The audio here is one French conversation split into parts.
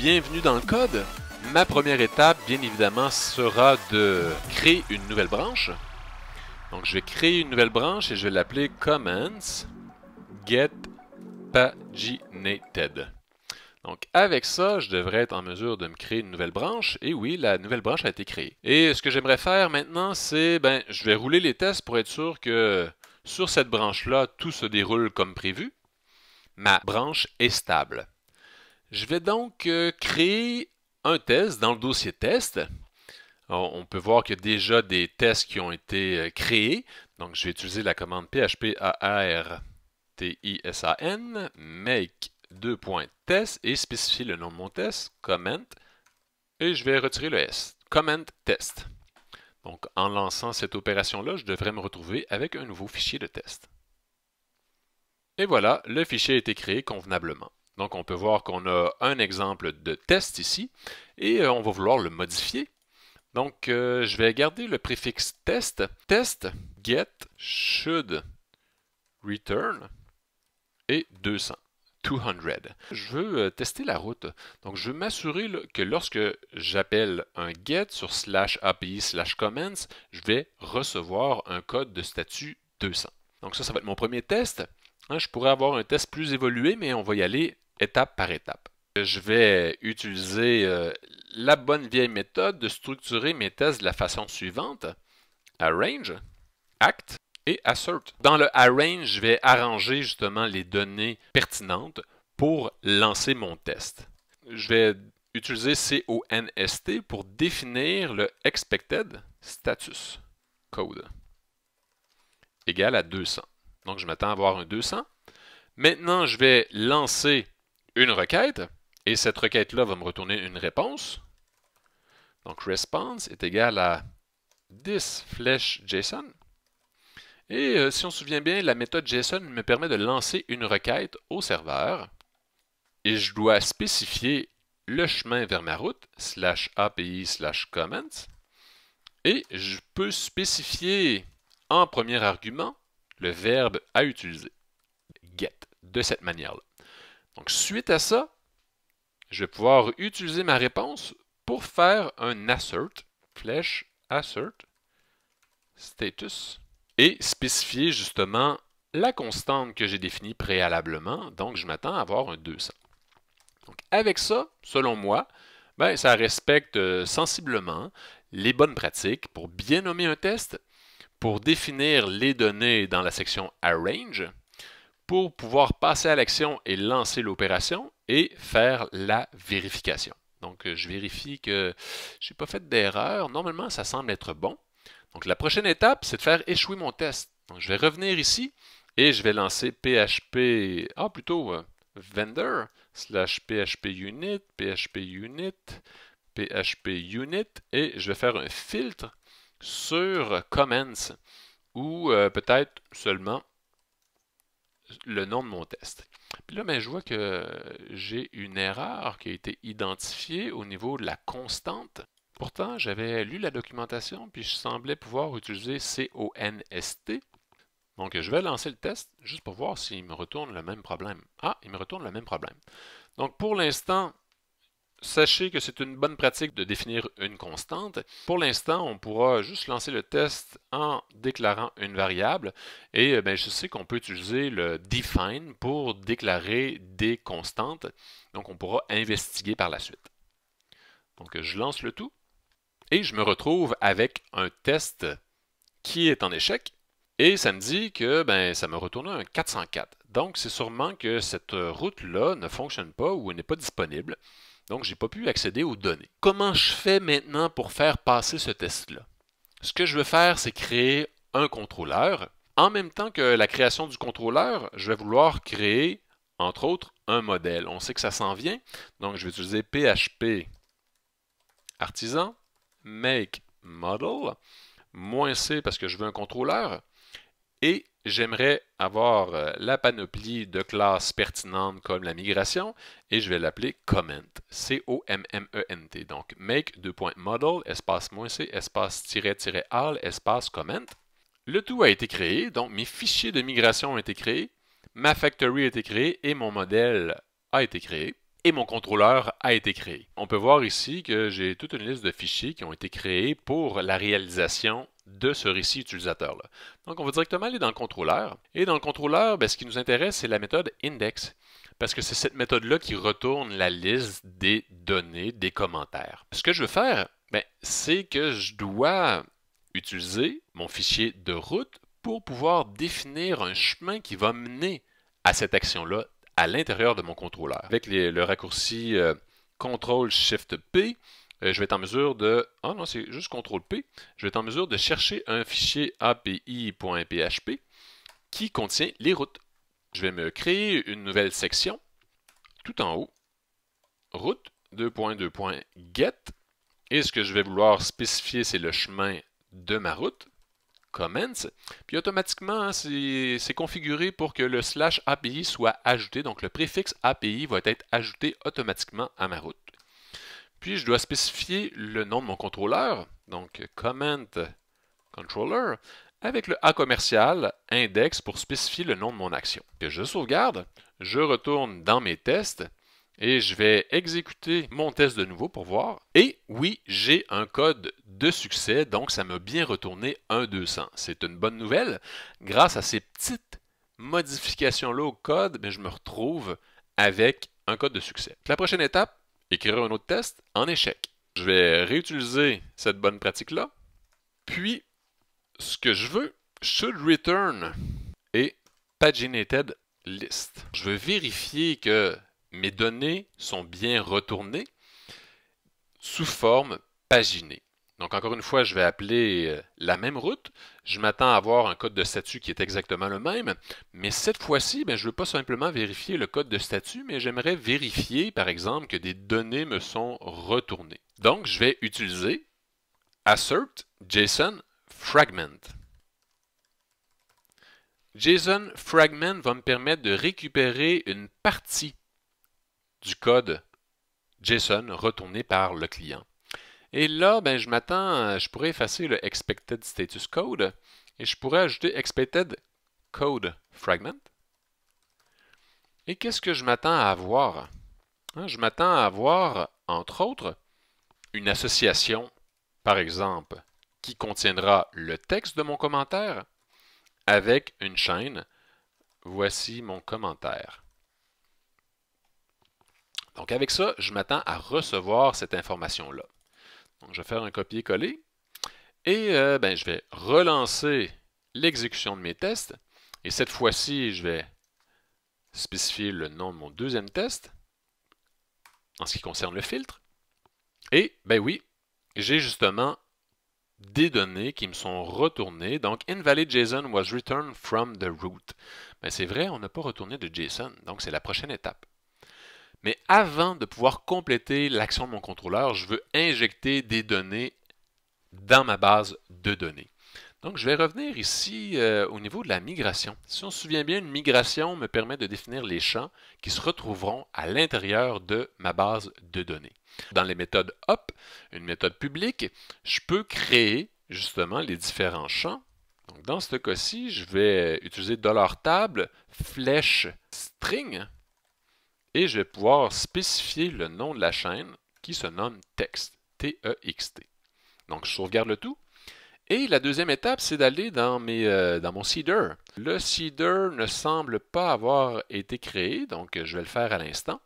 bienvenue dans le code. Ma première étape, bien évidemment, sera de créer une nouvelle branche. Donc je vais créer une nouvelle branche et je vais l'appeler Comments Get Paginated. Donc avec ça, je devrais être en mesure de me créer une nouvelle branche. Et oui, la nouvelle branche a été créée. Et ce que j'aimerais faire maintenant, c'est, ben, je vais rouler les tests pour être sûr que sur cette branche-là, tout se déroule comme prévu. Ma branche est stable. Je vais donc euh, créer un test dans le dossier test. On peut voir qu'il y a déjà des tests qui ont été euh, créés. Donc, je vais utiliser la commande php ar s a make2.test, et spécifier le nom de mon test, comment, et je vais retirer le S, comment test. Donc, en lançant cette opération-là, je devrais me retrouver avec un nouveau fichier de test. Et voilà, le fichier a été créé convenablement. Donc on peut voir qu'on a un exemple de test ici et euh, on va vouloir le modifier. Donc euh, je vais garder le préfixe test, test get should return et 200. 200. Je veux euh, tester la route. Donc, je veux m'assurer que lorsque j'appelle un get sur slash API slash comments, je vais recevoir un code de statut 200. Donc, ça, ça va être mon premier test. Hein, je pourrais avoir un test plus évolué, mais on va y aller étape par étape. Je vais utiliser euh, la bonne vieille méthode de structurer mes tests de la façon suivante. Arrange, Act et Assert. Dans le Arrange, je vais arranger justement les données pertinentes pour lancer mon test. Je vais utiliser CONST pour définir le expected status code égal à 200. Donc je m'attends à avoir un 200. Maintenant, je vais lancer une requête, et cette requête-là va me retourner une réponse. Donc response est égal à 10 flèche JSON. Et euh, si on se souvient bien, la méthode JSON me permet de lancer une requête au serveur. Et je dois spécifier le chemin vers ma route, slash API, slash comments. Et je peux spécifier en premier argument le verbe à utiliser, get, de cette manière-là. Donc, suite à ça, je vais pouvoir utiliser ma réponse pour faire un assert, flèche assert status, et spécifier justement la constante que j'ai définie préalablement. Donc, je m'attends à avoir un 200. Donc, avec ça, selon moi, ben, ça respecte euh, sensiblement les bonnes pratiques pour bien nommer un test, pour définir les données dans la section Arrange, pour pouvoir passer à l'action et lancer l'opération et faire la vérification. Donc, euh, je vérifie que je n'ai pas fait d'erreur. Normalement, ça semble être bon. Donc, la prochaine étape, c'est de faire échouer mon test. Donc, je vais revenir ici et je vais lancer PHP, ah plutôt euh, vendor, slash PHP unit, PHP unit, PHP unit, et je vais faire un filtre sur comments ou euh, peut-être seulement le nom de mon test. Puis là, ben, je vois que j'ai une erreur qui a été identifiée au niveau de la constante. Pourtant, j'avais lu la documentation, puis je semblais pouvoir utiliser CONST. Donc, je vais lancer le test juste pour voir s'il me retourne le même problème. Ah, il me retourne le même problème. Donc, pour l'instant, Sachez que c'est une bonne pratique de définir une constante. Pour l'instant, on pourra juste lancer le test en déclarant une variable. Et euh, ben, je sais qu'on peut utiliser le define pour déclarer des constantes. Donc, on pourra investiguer par la suite. Donc, je lance le tout et je me retrouve avec un test qui est en échec. Et ça me dit que ben, ça me retourne un 404. Donc, c'est sûrement que cette route-là ne fonctionne pas ou n'est pas disponible. Donc, je n'ai pas pu accéder aux données. Comment je fais maintenant pour faire passer ce test-là? Ce que je veux faire, c'est créer un contrôleur. En même temps que la création du contrôleur, je vais vouloir créer, entre autres, un modèle. On sait que ça s'en vient, donc je vais utiliser PHP artisan, make model, moins C parce que je veux un contrôleur, et j'aimerais avoir euh, la panoplie de classes pertinentes comme la migration et je vais l'appeler comment. C-O-M-M-E-N-T. Donc make 2.model, espace C, espace tiret tiret all, espace comment. Le tout a été créé, donc mes fichiers de migration ont été créés, ma factory a été créée et mon modèle a été créé et mon contrôleur a été créé. On peut voir ici que j'ai toute une liste de fichiers qui ont été créés pour la réalisation de ce récit utilisateur-là. Donc, on va directement aller dans le contrôleur. Et dans le contrôleur, ben, ce qui nous intéresse, c'est la méthode index, parce que c'est cette méthode-là qui retourne la liste des données, des commentaires. Ce que je veux faire, ben, c'est que je dois utiliser mon fichier de route pour pouvoir définir un chemin qui va mener à cette action-là à l'intérieur de mon contrôleur. Avec le raccourci euh, CTRL-SHIFT-P, euh, je vais être en mesure de. Ah juste p Je vais en mesure de chercher un fichier api.php qui contient les routes. Je vais me créer une nouvelle section tout en haut. Route 2.2.get. Et ce que je vais vouloir spécifier, c'est le chemin de ma route. comments, Puis automatiquement, hein, c'est configuré pour que le slash API soit ajouté. Donc le préfixe API va être ajouté automatiquement à ma route. Puis je dois spécifier le nom de mon contrôleur, donc comment controller, avec le A commercial index pour spécifier le nom de mon action. je sauvegarde, je retourne dans mes tests et je vais exécuter mon test de nouveau pour voir. Et oui, j'ai un code de succès, donc ça m'a bien retourné un C'est une bonne nouvelle. Grâce à ces petites modifications-là au code, mais ben, je me retrouve avec un code de succès. La prochaine étape, écrire un autre test en échec. Je vais réutiliser cette bonne pratique-là. Puis, ce que je veux, should return et paginated list. Je veux vérifier que mes données sont bien retournées sous forme paginée. Donc, encore une fois, je vais appeler euh, la même route. Je m'attends à avoir un code de statut qui est exactement le même, mais cette fois-ci, ben, je ne veux pas simplement vérifier le code de statut, mais j'aimerais vérifier, par exemple, que des données me sont retournées. Donc, je vais utiliser assert JSON fragment. JSON fragment va me permettre de récupérer une partie du code JSON retourné par le client. Et là, ben, je m'attends, je pourrais effacer le expected status code et je pourrais ajouter expected code fragment. Et qu'est-ce que je m'attends à avoir? Hein, je m'attends à avoir, entre autres, une association, par exemple, qui contiendra le texte de mon commentaire avec une chaîne. Voici mon commentaire. Donc avec ça, je m'attends à recevoir cette information-là je vais faire un copier-coller. Et euh, ben, je vais relancer l'exécution de mes tests. Et cette fois-ci, je vais spécifier le nom de mon deuxième test en ce qui concerne le filtre. Et, ben oui, j'ai justement des données qui me sont retournées. Donc, invalid JSON was returned from the root. Ben, c'est vrai, on n'a pas retourné de JSON. Donc, c'est la prochaine étape. Mais avant de pouvoir compléter l'action de mon contrôleur, je veux injecter des données dans ma base de données. Donc, je vais revenir ici euh, au niveau de la migration. Si on se souvient bien, une migration me permet de définir les champs qui se retrouveront à l'intérieur de ma base de données. Dans les méthodes HOP, une méthode publique, je peux créer justement les différents champs. Donc, dans ce cas-ci, je vais utiliser $table, flèche string et je vais pouvoir spécifier le nom de la chaîne qui se nomme texte, T-E-X-T. E donc, je sauvegarde le tout. Et la deuxième étape, c'est d'aller dans, euh, dans mon seeder. Le seeder ne semble pas avoir été créé, donc je vais le faire à l'instant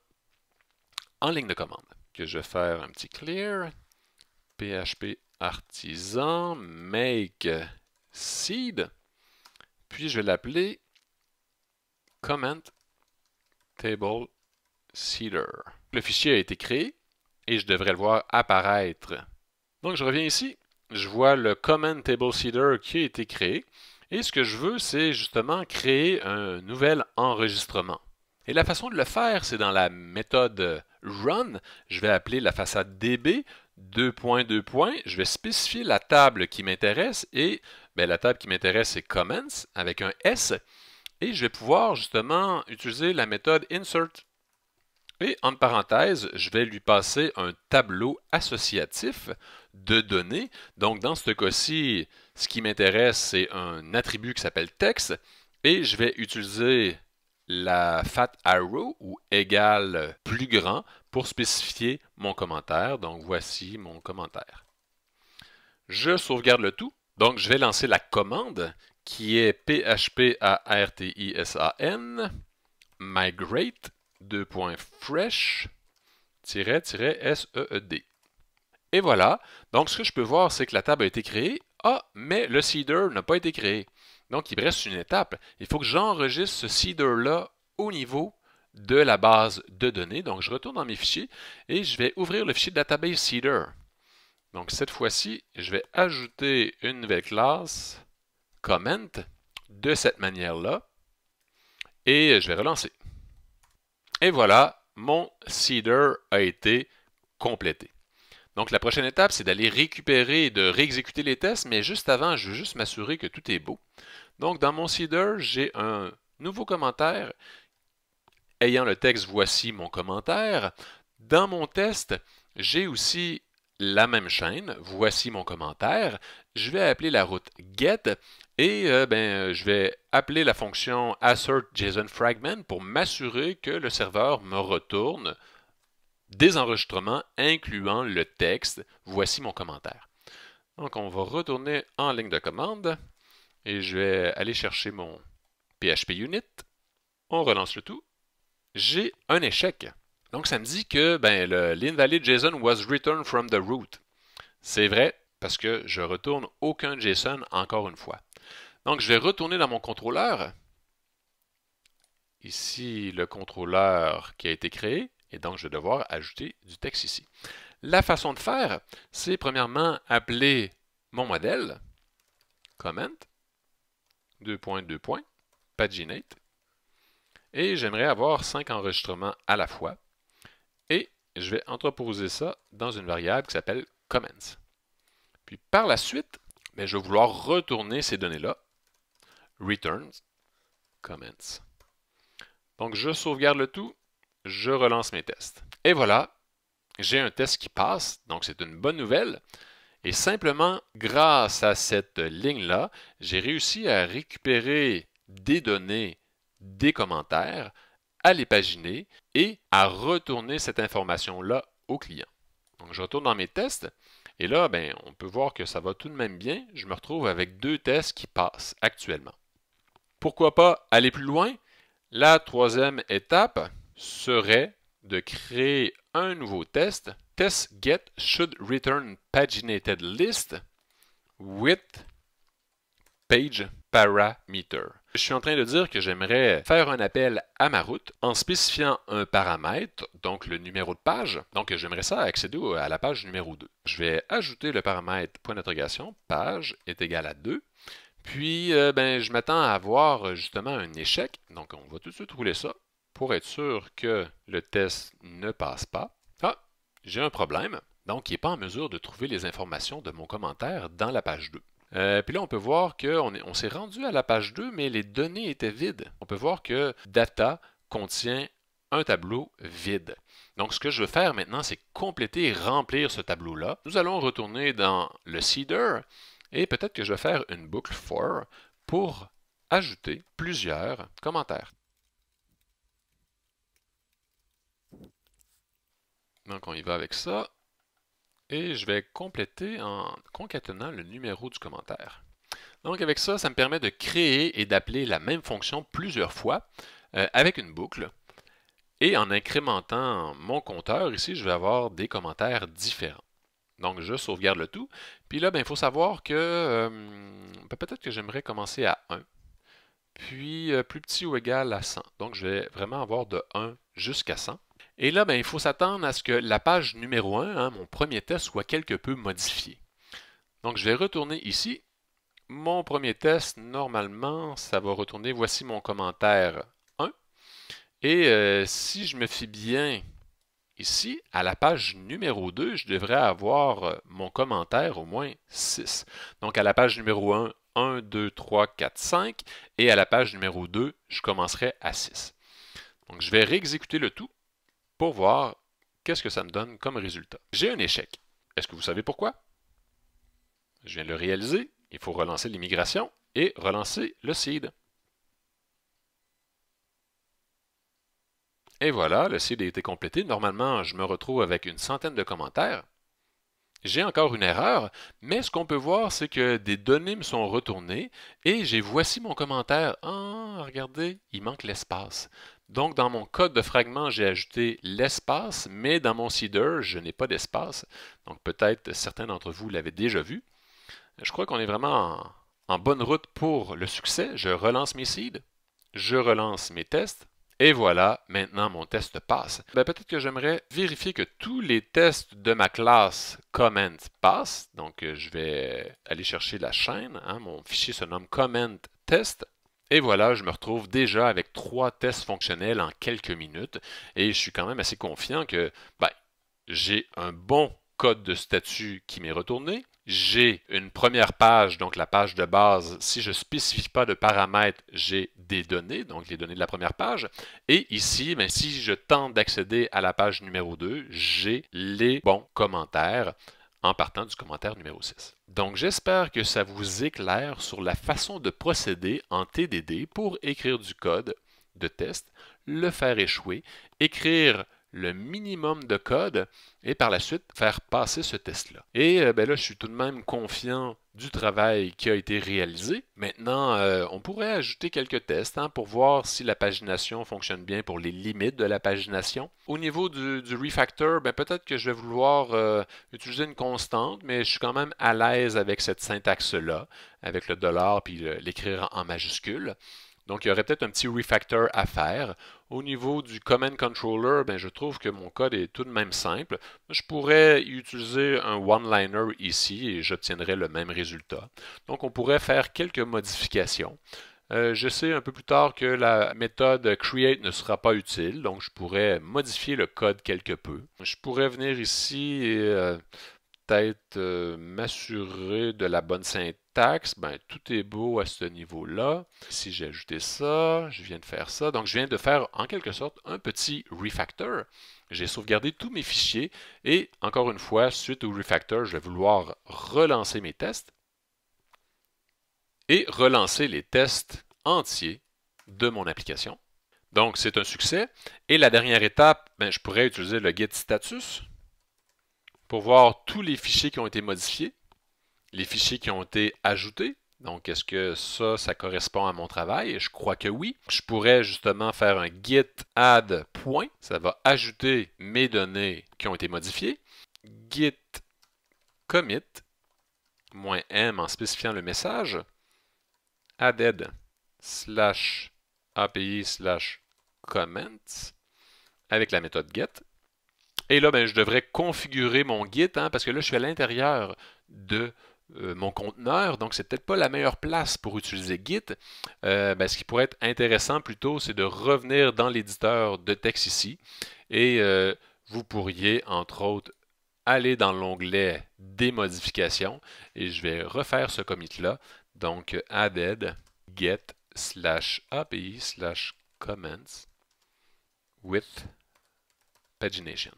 en ligne de commande. Que je vais faire un petit clear, php artisan make seed, puis je vais l'appeler comment table le fichier a été créé et je devrais le voir apparaître. Donc je reviens ici, je vois le comment Table seeder qui a été créé et ce que je veux, c'est justement créer un nouvel enregistrement. Et la façon de le faire, c'est dans la méthode run, je vais appeler la façade DB, 2.2. je vais spécifier la table qui m'intéresse et ben, la table qui m'intéresse c'est comments avec un S et je vais pouvoir justement utiliser la méthode insert et en parenthèse, je vais lui passer un tableau associatif de données. Donc, dans ce cas-ci, ce qui m'intéresse, c'est un attribut qui s'appelle texte. Et je vais utiliser la fat arrow ou égal plus grand pour spécifier mon commentaire. Donc, voici mon commentaire. Je sauvegarde le tout. Donc, je vais lancer la commande qui est php artisan migrate deux points fresh, s e e Et voilà, donc ce que je peux voir, c'est que la table a été créée. Ah, mais le seeder n'a pas été créé. Donc il me reste une étape. Il faut que j'enregistre ce seeder-là au niveau de la base de données. Donc je retourne dans mes fichiers et je vais ouvrir le fichier database seeder. Donc cette fois-ci, je vais ajouter une nouvelle classe comment de cette manière-là et je vais relancer. Et voilà, mon seeder a été complété. Donc la prochaine étape, c'est d'aller récupérer et de réexécuter les tests, mais juste avant, je veux juste m'assurer que tout est beau. Donc dans mon seeder, j'ai un nouveau commentaire ayant le texte voici mon commentaire. Dans mon test, j'ai aussi la même chaîne, voici mon commentaire. Je vais appeler la route get et euh, ben, euh, je vais appeler la fonction assertJsonFragment pour m'assurer que le serveur me retourne des enregistrements incluant le texte. Voici mon commentaire. Donc on va retourner en ligne de commande et je vais aller chercher mon PHP unit. On relance le tout. J'ai un échec. Donc ça me dit que ben, l'invalid JSON was returned from the root. C'est vrai parce que je retourne aucun JSON encore une fois. Donc, je vais retourner dans mon contrôleur. Ici, le contrôleur qui a été créé. Et donc, je vais devoir ajouter du texte ici. La façon de faire, c'est premièrement appeler mon modèle, comment, 2.2. paginate, et j'aimerais avoir cinq enregistrements à la fois, et je vais entreposer ça dans une variable qui s'appelle comments. Puis par la suite, ben, je vais vouloir retourner ces données-là returns comments. Donc, je sauvegarde le tout, je relance mes tests. Et voilà, j'ai un test qui passe, donc c'est une bonne nouvelle. Et simplement, grâce à cette ligne-là, j'ai réussi à récupérer des données, des commentaires, à les paginer et à retourner cette information-là au client. Donc, je retourne dans mes tests. Et là, ben, on peut voir que ça va tout de même bien. Je me retrouve avec deux tests qui passent actuellement pourquoi pas aller plus loin? La troisième étape serait de créer un nouveau test, test get should return paginated list with page parameter. Je suis en train de dire que j'aimerais faire un appel à ma route en spécifiant un paramètre, donc le numéro de page. Donc j'aimerais ça accéder à la page numéro 2. Je vais ajouter le paramètre point d'interrogation page est égal à 2. Puis, euh, ben, je m'attends à avoir euh, justement un échec. Donc, on va tout de suite rouler ça pour être sûr que le test ne passe pas. Ah, j'ai un problème. Donc, il n'est pas en mesure de trouver les informations de mon commentaire dans la page 2. Euh, puis là, on peut voir qu'on on s'est rendu à la page 2, mais les données étaient vides. On peut voir que data contient un tableau vide. Donc, ce que je veux faire maintenant, c'est compléter et remplir ce tableau-là. Nous allons retourner dans le Cedar et peut-être que je vais faire une boucle for pour ajouter plusieurs commentaires. Donc on y va avec ça. Et je vais compléter en concatenant le numéro du commentaire. Donc avec ça, ça me permet de créer et d'appeler la même fonction plusieurs fois euh, avec une boucle. Et en incrémentant mon compteur, ici, je vais avoir des commentaires différents. Donc, je sauvegarde le tout. Puis là, ben, il faut savoir que euh, ben, peut-être que j'aimerais commencer à 1. Puis, euh, plus petit ou égal à 100. Donc, je vais vraiment avoir de 1 jusqu'à 100. Et là, ben, il faut s'attendre à ce que la page numéro 1, hein, mon premier test, soit quelque peu modifiée. Donc, je vais retourner ici. Mon premier test, normalement, ça va retourner. Voici mon commentaire 1. Et euh, si je me fie bien Ici, à la page numéro 2, je devrais avoir euh, mon commentaire au moins 6. Donc à la page numéro 1, 1, 2, 3, 4, 5, et à la page numéro 2, je commencerai à 6. Donc je vais réexécuter le tout pour voir qu'est-ce que ça me donne comme résultat. J'ai un échec. Est-ce que vous savez pourquoi? Je viens de le réaliser, il faut relancer l'immigration et relancer le seed. Et voilà, le seed a été complété. Normalement, je me retrouve avec une centaine de commentaires. J'ai encore une erreur, mais ce qu'on peut voir, c'est que des données me sont retournées et j'ai voici mon commentaire. Ah, regardez, il manque l'espace. Donc, dans mon code de fragment, j'ai ajouté l'espace, mais dans mon seeder, je n'ai pas d'espace. Donc, peut-être certains d'entre vous l'avaient déjà vu. Je crois qu'on est vraiment en bonne route pour le succès. Je relance mes seeds, je relance mes tests, et voilà, maintenant mon test passe. Ben, peut-être que j'aimerais vérifier que tous les tests de ma classe comment passent. Donc euh, je vais aller chercher la chaîne. Hein. Mon fichier se nomme comment test. Et voilà, je me retrouve déjà avec trois tests fonctionnels en quelques minutes. Et je suis quand même assez confiant que ben, j'ai un bon code de statut qui m'est retourné j'ai une première page, donc la page de base. Si je ne spécifie pas de paramètres, j'ai des données, donc les données de la première page. Et ici, ben, si je tente d'accéder à la page numéro 2, j'ai les bons commentaires en partant du commentaire numéro 6. Donc j'espère que ça vous éclaire sur la façon de procéder en TDD pour écrire du code de test, le faire échouer, écrire le minimum de code et par la suite faire passer ce test-là. Et euh, ben là, je suis tout de même confiant du travail qui a été réalisé. Maintenant, euh, on pourrait ajouter quelques tests hein, pour voir si la pagination fonctionne bien pour les limites de la pagination. Au niveau du, refactor, ben peut-être que je vais vouloir euh, utiliser une constante, mais je suis quand même à l'aise avec cette syntaxe-là, avec le dollar puis l'écrire en majuscule. Donc, il y aurait peut-être un petit refactor à faire. Au niveau du Command Controller, ben, je trouve que mon code est tout de même simple. Je pourrais utiliser un one-liner ici et j'obtiendrai le même résultat. Donc, on pourrait faire quelques modifications. Euh, je sais un peu plus tard que la méthode create ne sera pas utile, donc je pourrais modifier le code quelque peu. Je pourrais venir ici et euh, peut-être euh, m'assurer de la bonne synthèse Taxe, ben, tout est beau à ce niveau-là. Si j'ai ajouté ça, je viens de faire ça. Donc, je viens de faire en quelque sorte un petit refactor. J'ai sauvegardé tous mes fichiers et encore une fois, suite au refactor, je vais vouloir relancer mes tests et relancer les tests entiers de mon application. Donc, c'est un succès. Et la dernière étape, ben, je pourrais utiliser le git status pour voir tous les fichiers qui ont été modifiés les fichiers qui ont été ajoutés. Donc, est-ce que ça, ça correspond à mon travail? Je crois que oui. Je pourrais justement faire un git add point. Ça va ajouter mes données qui ont été modifiées. Git commit, M en spécifiant le message. Added slash API slash comments avec la méthode get. Et là, ben, je devrais configurer mon git hein, parce que là, je suis à l'intérieur de euh, mon conteneur, donc c'est peut-être pas la meilleure place pour utiliser Git. Euh, ben, ce qui pourrait être intéressant plutôt, c'est de revenir dans l'éditeur de texte ici et euh, vous pourriez entre autres aller dans l'onglet des modifications et je vais refaire ce commit-là. Donc added get slash API slash comments with pagination.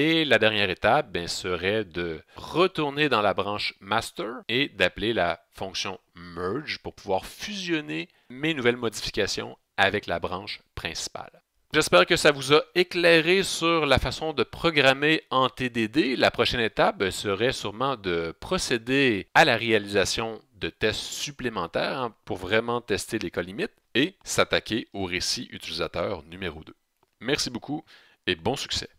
Et la dernière étape ben, serait de retourner dans la branche master et d'appeler la fonction merge pour pouvoir fusionner mes nouvelles modifications avec la branche principale. J'espère que ça vous a éclairé sur la façon de programmer en TDD. La prochaine étape serait sûrement de procéder à la réalisation de tests supplémentaires hein, pour vraiment tester les limites et s'attaquer au récit utilisateur numéro 2. Merci beaucoup et bon succès.